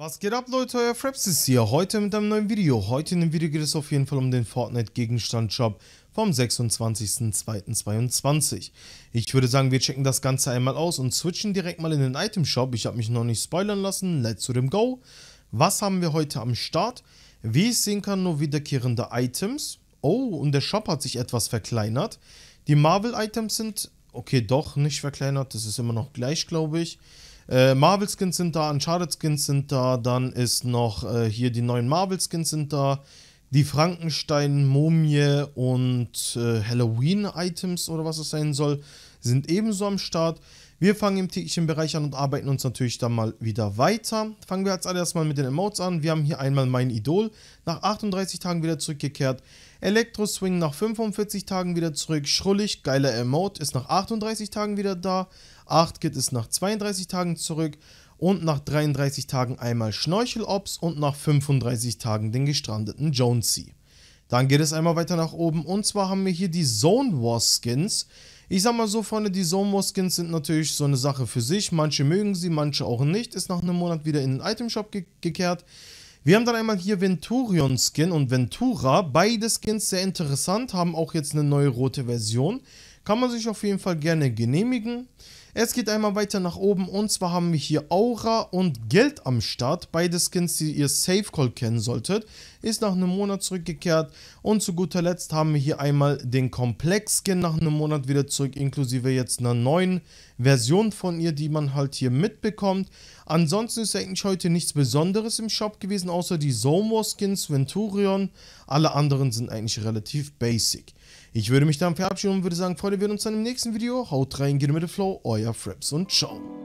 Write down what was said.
Was geht ab Leute, euer Fraps hier, heute mit einem neuen Video. Heute in dem Video geht es auf jeden Fall um den Fortnite Gegenstand-Shop vom 26.02.22. Ich würde sagen, wir checken das Ganze einmal aus und switchen direkt mal in den Item-Shop. Ich habe mich noch nicht spoilern lassen, let's to them go. Was haben wir heute am Start? Wie ich sehen kann, nur wiederkehrende Items. Oh, und der Shop hat sich etwas verkleinert. Die Marvel-Items sind, okay doch, nicht verkleinert, das ist immer noch gleich, glaube ich. Äh, Marvel-Skins sind da, Uncharted-Skins sind da, dann ist noch äh, hier die neuen Marvel-Skins sind da, die Frankenstein-Mumie und äh, Halloween-Items oder was es sein soll sind ebenso am Start. Wir fangen im täglichen Bereich an und arbeiten uns natürlich dann mal wieder weiter. Fangen wir als allererstes mal mit den Emotes an. Wir haben hier einmal mein Idol, nach 38 Tagen wieder zurückgekehrt. Elektro Swing nach 45 Tagen wieder zurück. Schrullig, geiler Emote, ist nach 38 Tagen wieder da. 8 Kit ist nach 32 Tagen zurück. Und nach 33 Tagen einmal Schnorchel Ops und nach 35 Tagen den gestrandeten Jonesy. Dann geht es einmal weiter nach oben und zwar haben wir hier die Zone War Skins. Ich sag mal so, Freunde, die Somo-Skins sind natürlich so eine Sache für sich. Manche mögen sie, manche auch nicht. Ist nach einem Monat wieder in den Itemshop ge gekehrt. Wir haben dann einmal hier Venturion-Skin und Ventura. Beide Skins sehr interessant, haben auch jetzt eine neue rote Version. Kann man sich auf jeden Fall gerne genehmigen. Es geht einmal weiter nach oben und zwar haben wir hier Aura und Geld am Start. Beide Skins, die ihr Safe Call kennen solltet. Ist nach einem Monat zurückgekehrt und zu guter Letzt haben wir hier einmal den Komplex Skin nach einem Monat wieder zurück, inklusive jetzt einer neuen Version von ihr, die man halt hier mitbekommt. Ansonsten ist eigentlich heute nichts Besonderes im Shop gewesen, außer die Zomor Skins, Venturion. Alle anderen sind eigentlich relativ basic. Ich würde mich dann verabschieden und würde sagen, Freunde, wir sehen uns dann im nächsten Video. Haut rein, geht mit dem Flow, euer euer Fraps und ciao.